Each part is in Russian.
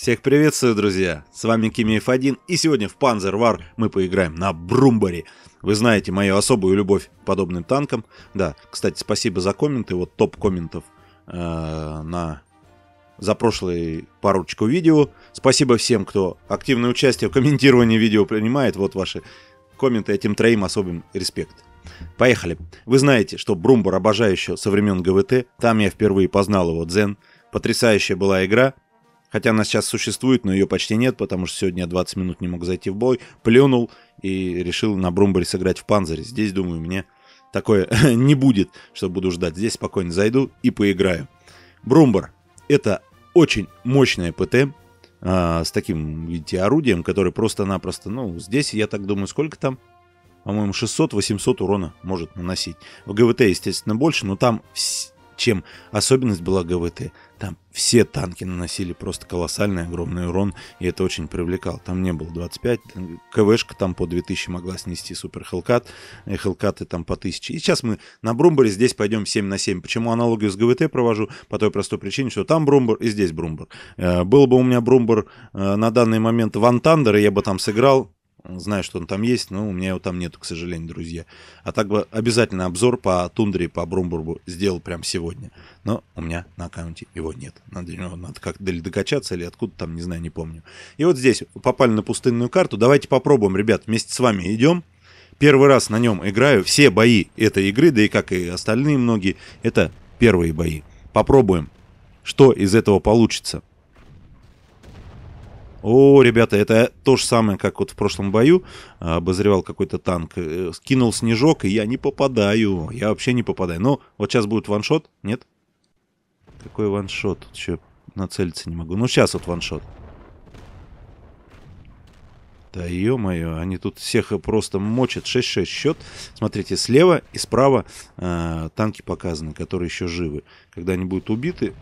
Всех приветствую, друзья! С вами Кимиев 1 и сегодня в Panzer War мы поиграем на Брумбаре. Вы знаете мою особую любовь к подобным танкам. Да, кстати, спасибо за комменты, вот топ комментов э, на за прошлые парочку видео. Спасибо всем, кто активное участие в комментировании видео принимает. Вот ваши комменты, этим троим особым респект. Поехали. Вы знаете, что Брумбар обожающий еще со времен ГВТ. Там я впервые познал его дзен. Потрясающая была игра. Хотя она сейчас существует, но ее почти нет, потому что сегодня я 20 минут не мог зайти в бой. Плюнул и решил на Брумбаре сыграть в Панзере. Здесь, думаю, мне такое не будет, что буду ждать. Здесь спокойно зайду и поиграю. Брумбар — это очень мощная ПТ а, с таким, видите, орудием, которое просто-напросто, ну, здесь, я так думаю, сколько там? По-моему, 600-800 урона может наносить. В ГВТ, естественно, больше, но там чем особенность была ГВТ? Там все танки наносили просто колоссальный огромный урон, и это очень привлекало. Там не было 25, КВшка там по 2000 могла снести супер Хелкат, и э, Хелкаты там по 1000. И сейчас мы на Брумбаре здесь пойдем 7 на 7. Почему аналогию с ГВТ провожу? По той простой причине, что там Брумбар и здесь Брумбар. Э, был бы у меня Брумбар э, на данный момент Ван Тандер, и я бы там сыграл Знаю, что он там есть, но у меня его там нету, к сожалению, друзья. А так бы обязательно обзор по тундре, и по Брумбургу сделал прям сегодня. Но у меня на аккаунте его нет. Надо, надо как-то докачаться или откуда там, не знаю, не помню. И вот здесь попали на пустынную карту. Давайте попробуем, ребят, вместе с вами идем. Первый раз на нем играю. Все бои этой игры, да и как и остальные многие, это первые бои. Попробуем, что из этого получится. О, ребята, это то же самое, как вот в прошлом бою а, обозревал какой-то танк. Э, скинул снежок, и я не попадаю. Я вообще не попадаю. Ну, вот сейчас будет ваншот, нет? Какой ваншот? Тут еще нацелиться не могу. Ну, сейчас вот ваншот. Да ё-моё, они тут всех просто мочат. 6-6 счет. Смотрите, слева и справа э, танки показаны, которые еще живы. Когда они будут убиты,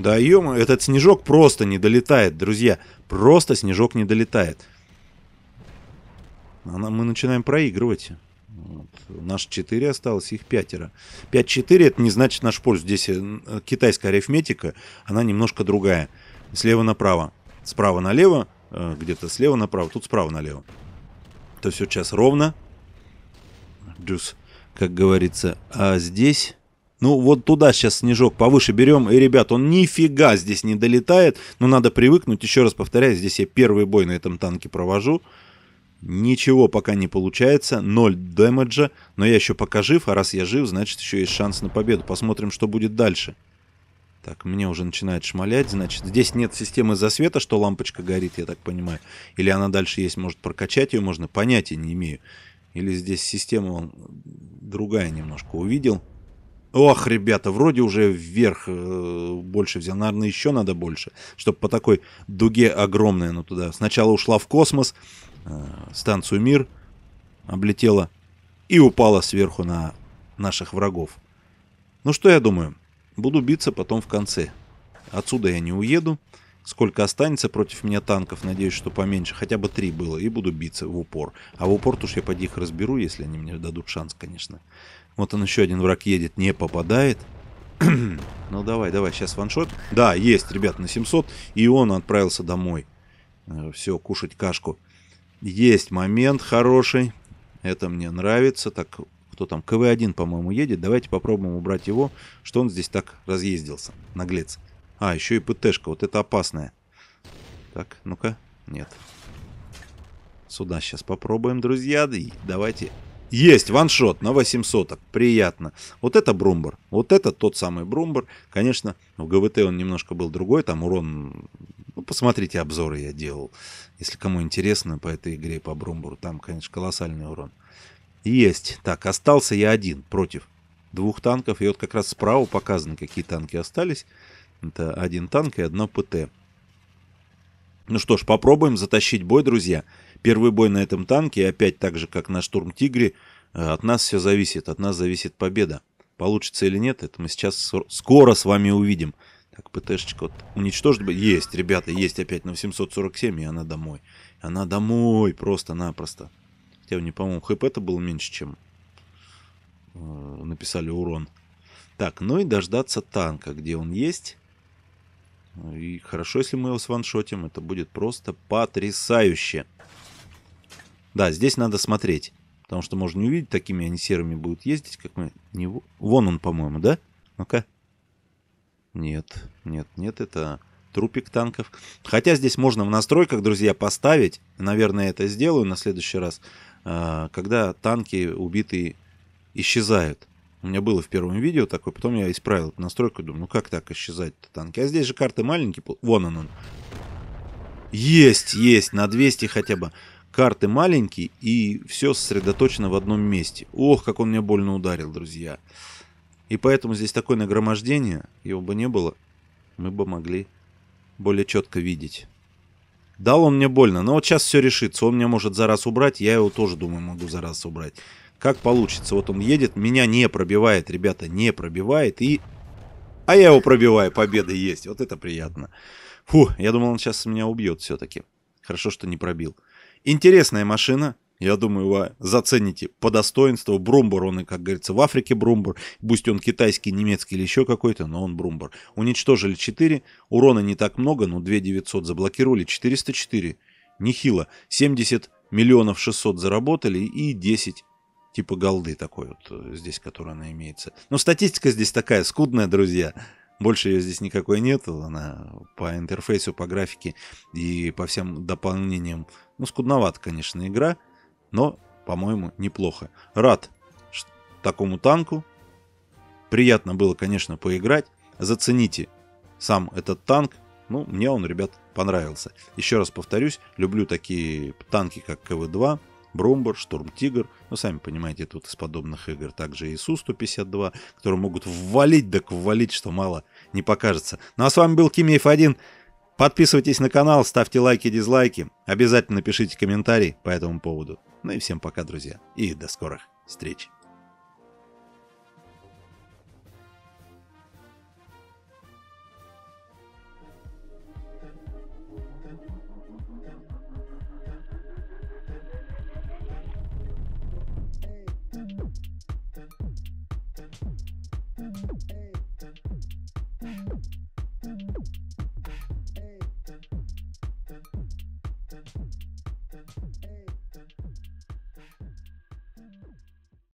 да ё этот снежок просто не долетает, друзья. Просто снежок не долетает. Она, а мы начинаем проигрывать. Вот. У 4 осталось, их пятеро. 5-4 это не значит наш пользу. Здесь э, китайская арифметика, она немножко другая. Слева направо, справа налево, э, где-то слева направо, тут справа налево. То все сейчас ровно. Дюс, как говорится. А здесь ну, вот туда сейчас снежок повыше берем. И, ребят, он нифига здесь не долетает. Но надо привыкнуть. Еще раз повторяю, здесь я первый бой на этом танке провожу. Ничего пока не получается, ноль дэмэджа, но я еще пока жив, а раз я жив, значит еще есть шанс на победу. Посмотрим, что будет дальше. Так, мне уже начинает шмалять, значит, здесь нет системы засвета, что лампочка горит, я так понимаю. Или она дальше есть, может прокачать ее можно, понятия не имею. Или здесь система другая немножко увидел. Ох, ребята, вроде уже вверх э, больше взял. Наверное, еще надо больше, чтобы по такой дуге огромной ну туда. Сначала ушла в космос, э, станцию «Мир» облетела и упала сверху на наших врагов. Ну что я думаю, буду биться потом в конце. Отсюда я не уеду сколько останется против меня танков, надеюсь, что поменьше, хотя бы три было, и буду биться в упор. А в упор-то уж я под них разберу, если они мне дадут шанс, конечно. Вот он еще один враг едет, не попадает. ну давай, давай, сейчас ваншот. Да, есть, ребят, на 700, и он отправился домой. Э, Все, кушать кашку. Есть момент хороший, это мне нравится, так... Кто там? КВ-1, по-моему, едет. Давайте попробуем убрать его, что он здесь так разъездился. Наглец. А, еще и ПТ шка, вот это опасная. Так, ну-ка, нет. Сюда сейчас попробуем, друзья. давайте. Есть, ваншот на 800, приятно. Вот это Брумбар, вот это тот самый Брумбар. Конечно, в ГВТ он немножко был другой, там урон... Ну, посмотрите, обзоры я делал, если кому интересно по этой игре, по Брумбару. Там, конечно, колоссальный урон. Есть. Так, остался я один против двух танков. И вот как раз справа показаны, какие танки остались. Это один танк и одно ПТ. Ну что ж, попробуем затащить бой, друзья. Первый бой на этом танке, опять так же, как на штурм Тигре, э, от нас все зависит, от нас зависит победа. Получится или нет, это мы сейчас скоро с вами увидим. Так, ПТшечка вот уничтожить бы. Есть, ребята, есть опять на 747, и она домой. Она домой, просто-напросто. Хотя у нее, по-моему, хп-то было меньше, чем э, написали урон. Так, ну и дождаться танка, где он есть. И хорошо, если мы его сваншотим, это будет просто потрясающе. Да, здесь надо смотреть, потому что можно не увидеть, такими они серыми будут ездить, как мы... Не... Вон он, по-моему, да? Ну-ка. Нет, нет, нет, это трупик танков. Хотя здесь можно в настройках, друзья, поставить, наверное, это сделаю на следующий раз, а, когда танки убитые исчезают. У меня было в первом видео такое, потом я исправил эту настройку, думаю, ну как так исчезать-то танки? А здесь же карты маленькие, вон он он. Есть, есть, на 200 хотя бы. Карты маленькие и все сосредоточено в одном месте. Ох, как он меня больно ударил, друзья. И поэтому здесь такое нагромождение, его бы не было, мы бы могли более четко видеть. Дал он мне больно, но вот сейчас все решится. Он меня может за раз убрать, я его тоже, думаю, могу за раз убрать. Как получится? Вот он едет, меня не пробивает, ребята, не пробивает. И... А я его пробиваю, победа есть. Вот это приятно. Фу, я думал, он сейчас меня убьет все-таки. Хорошо, что не пробил. Интересная машина. Я думаю, вы зацените по достоинству. Брумбар, он, как говорится, в Африке Брумбар. Пусть он китайский, немецкий или еще какой-то, но он Брумбар. Уничтожили 4. Урона не так много, но 2900 заблокировали. 404. Нехило. 70 миллионов 600 заработали и 10 типа голды такой вот э, здесь, которая она имеется. Но статистика здесь такая скудная, друзья. Больше ее здесь никакой нет. Она по интерфейсу, по графике и по всем дополнениям. Ну, скудновато, конечно, игра, но, по-моему, неплохо. Рад такому танку. Приятно было, конечно, поиграть. Зацените сам этот танк. Ну, мне он, ребят, понравился. Еще раз повторюсь, люблю такие танки, как КВ-2, Бромбар, Шторм Тигр. Ну, сами понимаете, тут из подобных игр также и Су-152, которые могут ввалить, так ввалить, что мало не покажется. Ну, а с вами был Кимеев 1. Подписывайтесь на канал, ставьте лайки, дизлайки. Обязательно пишите комментарии по этому поводу. Ну и всем пока, друзья. И до скорых встреч.